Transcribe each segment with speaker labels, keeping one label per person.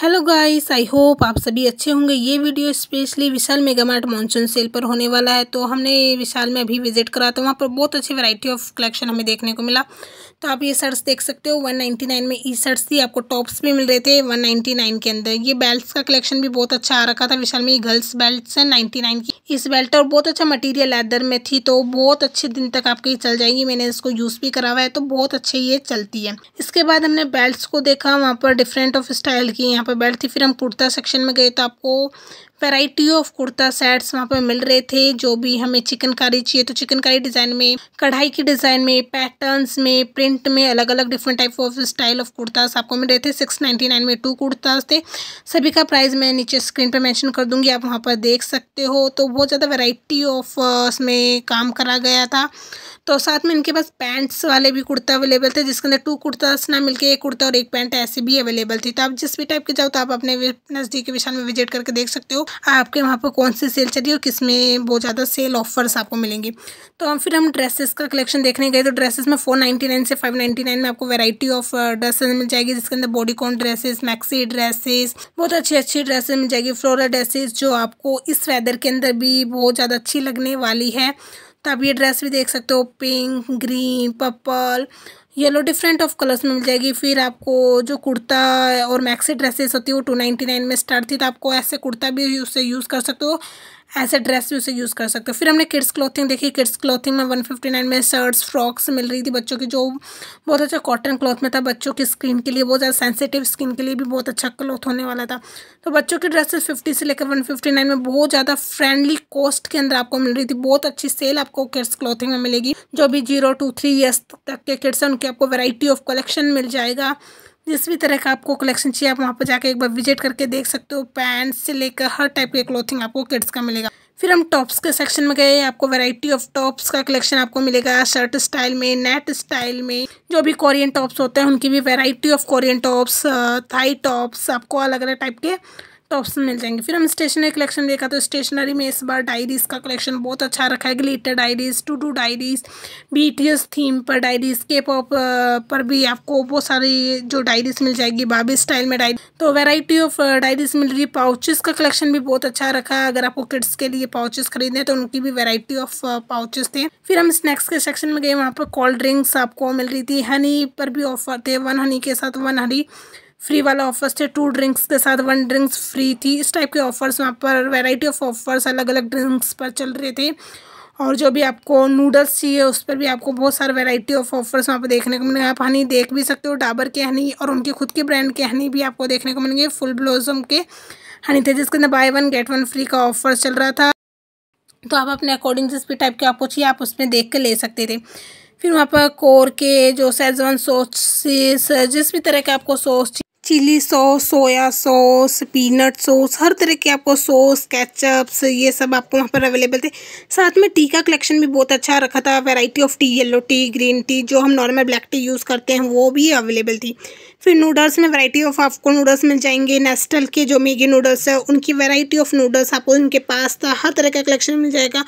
Speaker 1: hello guys I hope आप सभी अच्छे होंगे ये video specially Vishal mega mart monsoon sale पर होने वाला है तो हमने विशाल में अभी विजिट करा था तो वहाँ पर बहुत अच्छी वैरायटी ऑफ कलेक्शन हमें देखने को मिला तो आप ये शर्ट्स देख सकते हो 199 में ई शर्ट्स थी आपको टॉप्स भी मिल रहे थे 199 के अंदर ये बेल्ट का कलेक्शन भी बहुत अच्छा आ रखा था विशाल में ये गर्ल्स बेल्ट है नाइन्टी की इस बेल्ट और बहुत अच्छा मटीरियल लेदर में थी तो बहुत अच्छे दिन तक आपके चल जाएंगी मैंने इसको यूज़ भी करा हुआ है तो बहुत अच्छे ये चलती है इसके बाद हमने बेल्ट को देखा वहाँ पर डिफरेंट ऑफ स्टाइल की यहाँ पे बेल्ट थी फिर हम कुर्ता सेक्शन में गए तो आपको वेराइटी ऑफ कुर्ता सेट्स वहाँ पे मिल रहे थे जो भी हमें चिकनकारी चाहिए तो चिकनकारी डिज़ाइन में कढ़ाई की डिज़ाइन में पैटर्न्स में प्रिंट में अलग अलग different type of style of kurtas आपको मिल रहे थे सिक्स नाइन्टी नाइन में टू कुर्ताज थे सभी का प्राइस मैं नीचे स्क्रीन पर मैंशन कर दूँगी आप वहाँ पर देख सकते हो तो बहुत ज़्यादा वेराइटी ऑफ उसमें काम करा गया था तो साथ में इनके पास पैंट्स वाले भी कुर्ता अवेलेबल थे जिसके अंदर टू कुर्तास ना मिलके एक कुर्ता और एक पैंट ऐसे भी अवेलेबल थी तो आप जिस भी टाइप के जाओ तो आप अपने नज़दीकी विशाल में विजिट करके देख सकते हो आपके वहाँ पर कौन सी सेल है और किस में बहुत ज़्यादा सेल ऑफर्स आपको मिलेंगी तो हम फिर हम ड्रेसेस का कलेक्शन देखने गए तो ड्रेसेस में फोर नाइन से फाइव नाइन्टी नाइन में आपको वेराइटी ऑफ ड्रेसेस मिल जाएगी जिसके अंदर बॉडीकॉन ड्रेसेस मैक्सी ड्रेसेस बहुत अच्छी अच्छी ड्रेसेस मिल जाएगी फ्लोरल ड्रेसेस जो आपको इस वेदर के अंदर भी बहुत ज़्यादा अच्छी लगने वाली है तो आप ये ड्रेस भी देख सकते हो pink green purple yellow different of colours में मिल जाएगी फिर आपको जो कुर्ता और मैक्सी ड्रेसेस होती है वो टू नाइन्टी नाइन में स्टार्ट थी तो आपको ऐसे कुर्ता भी उससे यूज़ कर सकते हो ऐसे ड्रेस भी उसे यूज़ कर सकते हो फिर हमने किड्स क्लोथिंग देखी किड्स क्लोथिंग में वन फिफ्टी नाइन में शर्ट्स फ्रॉक्स मिल रही थी बच्चों की जो बहुत अच्छा कॉटन क्लॉथ में था बच्चों की स्किन के लिए बहुत ज़्यादा सेंसिटिव स्किन के लिए भी बहुत अच्छा क्लॉथ होने वाला था तो बच्चों की ड्रेसेस फिफ्टी से लेकर वन फिफ्टी नाइन में बहुत ज़्यादा फ्रेंडली कॉस्ट के अंदर आपको मिल रही थी बहुत अच्छी सेल आपको किड्स क्लॉथिंग में मिलेगी जो भी जीरो टू थ्री ईयर्स तक के किड्स हैं उनके आपको वेराइटी ऑफ कलेक्शन मिल जाएगा जिस भी तरह का आपको कलेक्शन चाहिए आप वहाँ पर जाकर एक बार विजिट करके देख सकते हो पैंट्स से लेकर हर टाइप के क्लोथिंग आपको किड्स का मिलेगा फिर हम टॉप्स के सेक्शन में गए आपको वैरायटी ऑफ टॉप्स का कलेक्शन आपको मिलेगा शर्ट स्टाइल में नेट स्टाइल में जो भी कोरियन टॉप्स होते हैं उनकी भी variety of Korean tops Thai tops आपको अलग अलग टाइप के ऑप्शन मिल जाएंगे फिर हम स्टेशनरी कलेक्शन देखा तो स्टेशनरी में इस बार डायरीज का कलेक्शन बहुत अच्छा रखा है glitter diaries two two diaries BTS theme पर डायरीज के पॉप पर भी आपको बहुत सारी जो डायरीज मिल जाएगी बाबी स्टाइल में डायरी तो वेराइटी ऑफ डायरीज मिल रही है पाउचेस का कलेक्शन भी बहुत अच्छा रखा है अगर आपको किड्स के लिए पाउचेस खरीदने तो उनकी भी वेराइटी ऑफ पाउचेस थे फिर हम स्नैक्स के सेक्शन में गए वहाँ पर कोल्ड ड्रिंक्स आपको मिल रही थी हनी पर भी ऑफर थे वन हनी के साथ वन हनी फ्री वाला ऑफर्स थे टू ड्रिंक्स के साथ वन ड्रिंक्स फ्री थी इस टाइप के ऑफर्स वहाँ पर वेराइटी ऑफ ऑफर्स अलग अलग ड्रिंक्स पर चल रहे थे और जो भी आपको नूडल्स चाहिए उस पर भी आपको बहुत सारे वैरायटी ऑफ ऑफर्स वहाँ पर देखने को मिलेंगे आप हनी देख भी सकते हो डाबर के हनी और उनके खुद के ब्रांड के हनी भी आपको देखने को मिलेंगे फुल ब्लॉजम के हनी थे जिसके अंदर buy one get one free का ऑफर चल रहा था तो आप अपने अकॉर्डिंग जिस भी टाइप के आपको चाहिए आप उसमें देख कर ले सकते थे फिर वहाँ पर कोर के जो सेजवान सोच जिस भी तरह के आपको sauce chilli sauce soya sauce peanut sauce हर तरह के आपको सॉस कैचअप्स ये सब आपको वहाँ पर अवेलेबल थे साथ में टी का कलेक्शन भी बहुत अच्छा रखा था variety of tea yellow tea green tea जो हम नॉर्मल ब्लैक टी यूज़ करते हैं वो भी अवेलेबल थी फिर नूडल्स में वैरायटी ऑफ आपको नूडल्स मिल जाएंगे नेस्टल के जो मेगी नूडल्स है उनकी वैरायटी ऑफ नूडल्स आपको उनके पास्ता हर तरह का कलेक्शन मिल जाएगा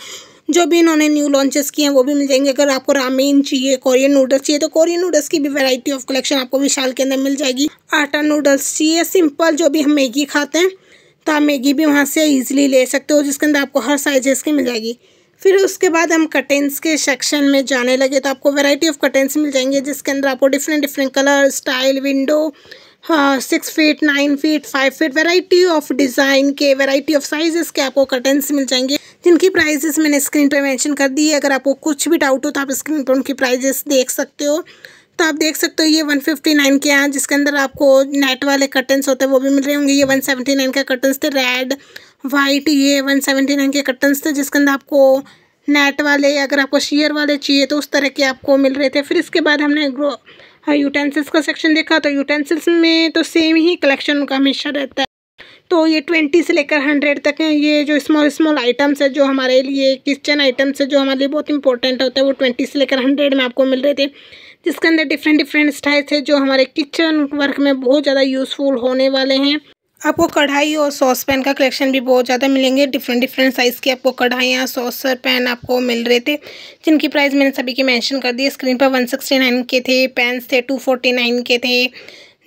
Speaker 1: जो भी इन्होंने न्यू लॉन्चेस किए हैं वो भी मिल जाएंगे अगर आपको रामेन चाहिए कोरियन नूडल्स चाहिए तो कोरियन नूडल्स की भी वैरायटी ऑफ कलेक्शन आपको विशाल के अंदर मिल जाएगी आटा नूडल्स चाहिए सिंपल जो भी हम मैगी खाते हैं तो आप मैगी भी वहाँ से ईजिली ले सकते हो जिसके अंदर आपको हर साइजेस की मिल जाएगी फिर उसके बाद हम कटेंस के सेक्शन में जाने लगे तो आपको वैरायटी ऑफ कटेंस मिल जाएंगे जिसके अंदर आपको different different colour style window six feet nine feet five feet variety of design के वेराइटी ऑफ साइजेस के आपको कर्टन्स मिल जाएंगे जिनकी प्राइजेस मैंने स्क्रीन पर मैंशन कर दी है अगर आपको कुछ भी डाउट हो तो आप स्क्रीन पर उनकी प्राइजेस देख सकते हो तो आप देख सकते हो ये 159 के यहाँ जिसके अंदर आपको नेट वाले कर्टन्स होते हैं वो भी मिल रहे होंगे ये 179 के कर्टन्स थे रेड वाइट ये 179 के कर्टन्स थे जिसके अंदर आपको नेट वाले अगर आपको शेयर वाले चाहिए तो उस तरह के आपको मिल रहे थे फिर इसके बाद हमने यूटेंसिल्स हाँ, का सेक्शन देखा तो यूटेंसिल्स में तो सेम ही कलेक्शन का हमेशा रहता है तो ये ट्वेंटी से लेकर हंड्रेड तक हैं ये जो स्मॉल स्मॉल आइटम्स है जो हमारे लिए किचन आइटम्स है जो हमारे लिए बहुत इंपॉर्टेंट होता है वो ट्वेंटी से लेकर हंड्रेड में आपको मिल रहे थे जिसके अंदर डिफरेंट डिफरेंट स्टाइल्स है जो हमारे किचन वर्क में बहुत ज़्यादा यूज़फुल होने वाले हैं आपको कढ़ाई और सॉस पैन का कलेक्शन भी बहुत ज़्यादा मिलेंगे डिफरेंट डिफरेंट साइज़ के आपको कढ़ाइयाँ सॉस पैन आपको मिल रहे थे जिनकी प्राइस मैंने सभी के मेंशन कर दी स्क्रीन पर वन सिक्सटी नाइन के थे पेन्स थे टू फोर्टी नाइन के थे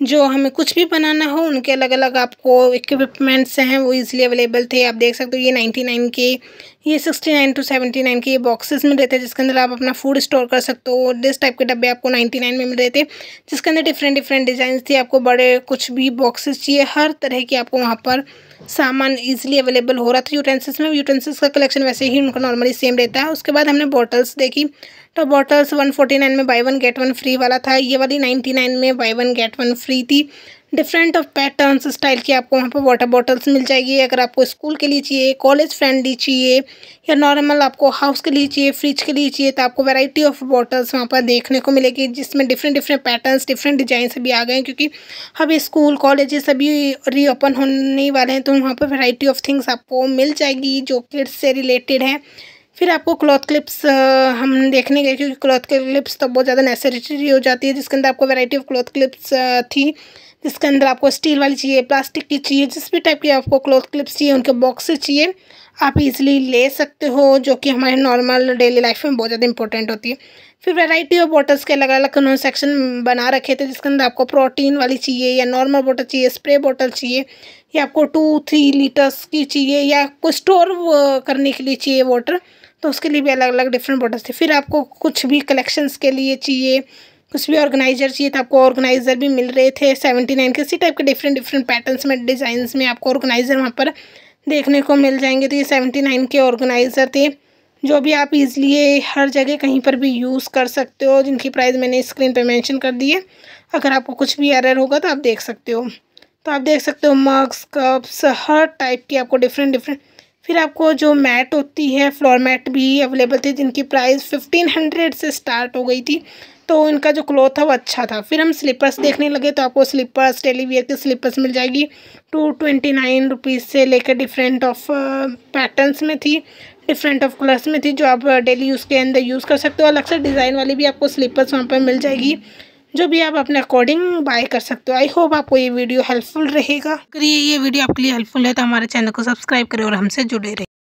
Speaker 1: जो हमें कुछ भी बनाना हो उनके अलग अलग आपको इक्विपमेंट्स हैं वो इज़िली अवेलेबल थे आप देख सकते हो ये नाइन्टी नाइन के ये sixty nine to seventy nine के ये बॉक्सेस में रहते हैं जिसके अंदर आप अपना फूड स्टोर कर सकते हो इस टाइप के डब्बे आपको नाइन्टी नाइन में मिल रहे थे जिसके अंदर डिफरेंट डिफरेंट डिज़ाइन थे आपको बड़े कुछ भी बॉक्सेस चाहिए हर तरह की आपको वहाँ पर सामान इजीली अवेलेबल हो रहा था यूटेंसिल्स में यूटेंसिल्स का कलेक्शन वैसे ही उनका नॉर्मली सेम रहता है उसके बाद हमने बॉटल्स देखी तो बॉटल्स 149 में buy one get one free वाला था ये वाली 99 में buy one get one free थी डिफरेंट ऑफ पैटर्न्स स्टाइल की आपको वहाँ पर वाटर बॉटल्स मिल जाएगी अगर आपको स्कूल के लिए चाहिए कॉलेज फ्रेंडली चाहिए या नॉर्मल आपको हाउस के लिए चाहिए फ्रिज के लिए चाहिए तो आपको वैरायटी ऑफ बॉटल्स वहाँ पर देखने को मिलेगी जिसमें different different pattern different design भी आ गए हैं क्योंकि अभी स्कूल कॉलेज सभी रीओपन होने वाले हैं तो वहाँ पर वैरायटी ऑफ थिंग्स आपको मिल जाएगी जो किड्स से रिलेटेड हैं फिर आपको क्लॉथ क्लिप्स हम देखने गए क्योंकि क्लॉथ क्लिप्स तो बहुत ज़्यादा नेसेसरी हो जाती है जिसके अंदर आपको वैरायटी ऑफ क्लॉथ क्लिप्स थी जिसके अंदर आपको स्टील वाली चाहिए प्लास्टिक की चाहिए जिस भी टाइप की आपको क्लॉथ क्लिप्स चाहिए उनके बॉक्स चाहिए आप इजीली ले सकते हो जो कि हमारे नॉर्मल डेली लाइफ में बहुत ज़्यादा इंपॉर्टेंट होती है फिर वैरायटी ऑफ बॉटल्स के अलग अलग उन्होंने सेक्शन बना रखे थे जिसके अंदर आपको प्रोटीन वाली चाहिए या नॉर्मल बॉटल चाहिए स्प्रे बॉटल चाहिए या आपको टू थ्री लीटर्स की चाहिए या कुछ स्टोर करने के लिए चाहिए वाटर तो उसके लिए भी अलग अलग डिफरेंट बॉटल्स थे फिर आपको कुछ भी कलेक्शंस के लिए चाहिए कुछ भी ऑर्गेनाइजर चाहिए तो आपको ऑर्गेनाइजर भी मिल रहे थे सेवेंटी नाइन के इसी टाइप के डिफरेंट डिफरेंट पैटर्न्स में डिज़ाइंस में आपको ऑर्गेनाइजर वहाँ पर देखने को मिल जाएंगे तो ये सेवेंटी नाइन के ऑर्गेनाइज़र थे जो भी आप इजीली हर जगह कहीं पर भी यूज़ कर सकते हो जिनकी प्राइस मैंने स्क्रीन पर मैंशन कर दी है अगर आपको कुछ भी एरर होगा तो आप देख सकते हो तो आप देख सकते हो मग्स कप्स हर टाइप की आपको डिफरेंट डिफरेंट फिर आपको जो मैट होती है फ्लोर मैट भी अवेलेबल थी जिनकी प्राइस फिफ्टीन हंड्रेड से स्टार्ट हो गई थी तो इनका जो क्लोथ था वो अच्छा था फिर हम स्लीपर्स देखने लगे तो आपको स्लीपर्स टेलीवियर की स्लीपर्स मिल जाएगी टू ट्वेंटी नाइन रुपीज़ से लेकर डिफरेंट ऑफ पैटर्न्स में थी डिफरेंट ऑफ कलर्स में थी जो आप डेली uh, यूज़ के अंदर यूज़ कर सकते हो अलग से डिज़ाइन वाली भी आपको स्लीपर्स वहाँ पर मिल जाएगी जो भी आप अपने अकॉर्डिंग बाय कर सकते हो आई होप आपको ये वीडियो हेल्पफुल रहेगा अगर ये ये वीडियो आपके लिए हेल्पफुल है तो हमारे चैनल को सब्सक्राइब करें और हमसे जुड़े रहें